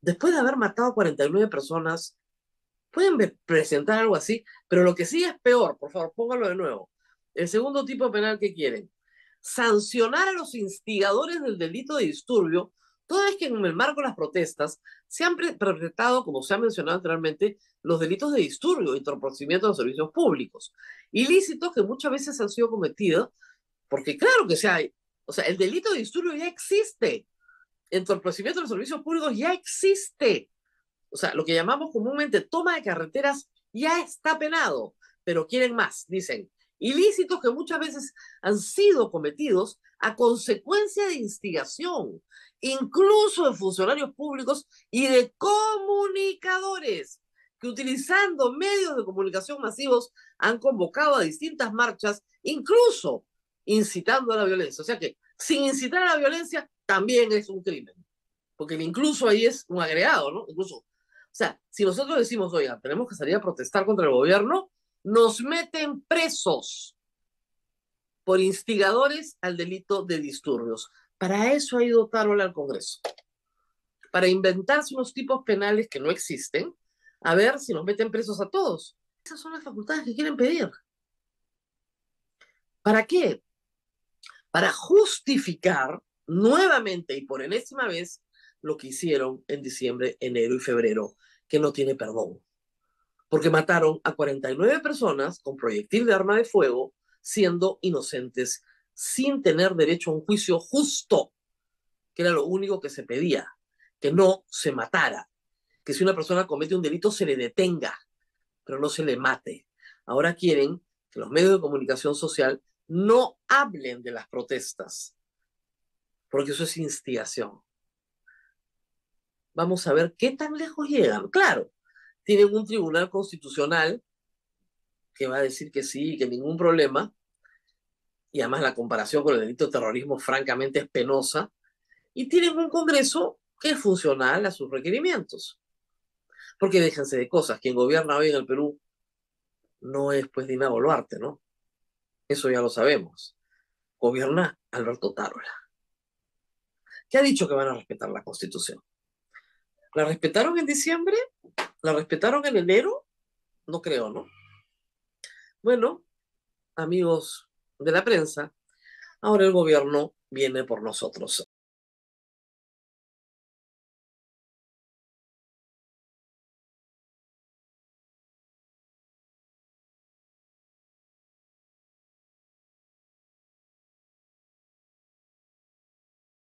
después de haber matado a 49 personas, pueden presentar algo así, pero lo que sí es peor, por favor, póngalo de nuevo. El segundo tipo penal que quieren, sancionar a los instigadores del delito de disturbio, toda vez que en el marco de las protestas se han perpetrado, como se ha mencionado anteriormente, los delitos de disturbio, entorpecimiento de los servicios públicos, ilícitos que muchas veces han sido cometidos, porque claro que se hay, o sea, el delito de disturbio ya existe, entorpecimiento de los servicios públicos ya existe. O sea, lo que llamamos comúnmente toma de carreteras ya está penado, pero quieren más, dicen. Ilícitos que muchas veces han sido cometidos a consecuencia de instigación, incluso de funcionarios públicos y de comunicadores que utilizando medios de comunicación masivos han convocado a distintas marchas, incluso incitando a la violencia. O sea que sin incitar a la violencia, también es un crimen. Porque incluso ahí es un agregado, ¿no? Incluso. O sea, si nosotros decimos, oiga, tenemos que salir a protestar contra el gobierno, nos meten presos por instigadores al delito de disturbios. Para eso ha ido Tarola al Congreso. Para inventarse unos tipos penales que no existen, a ver si nos meten presos a todos. Esas son las facultades que quieren pedir. ¿Para qué? para justificar nuevamente y por enésima vez lo que hicieron en diciembre, enero y febrero, que no tiene perdón. Porque mataron a 49 personas con proyectil de arma de fuego, siendo inocentes, sin tener derecho a un juicio justo, que era lo único que se pedía, que no se matara, que si una persona comete un delito se le detenga, pero no se le mate. Ahora quieren que los medios de comunicación social no hablen de las protestas, porque eso es instigación. Vamos a ver qué tan lejos llegan. Claro, tienen un tribunal constitucional que va a decir que sí, que ningún problema, y además la comparación con el delito de terrorismo francamente es penosa, y tienen un Congreso que es funcional a sus requerimientos. Porque déjense de cosas, quien gobierna hoy en el Perú no es pues Dina Boluarte, ¿no? eso ya lo sabemos, gobierna Alberto Tarola. ¿Qué ha dicho que van a respetar la Constitución? ¿La respetaron en diciembre? ¿La respetaron en enero? No creo, ¿no? Bueno, amigos de la prensa, ahora el gobierno viene por nosotros.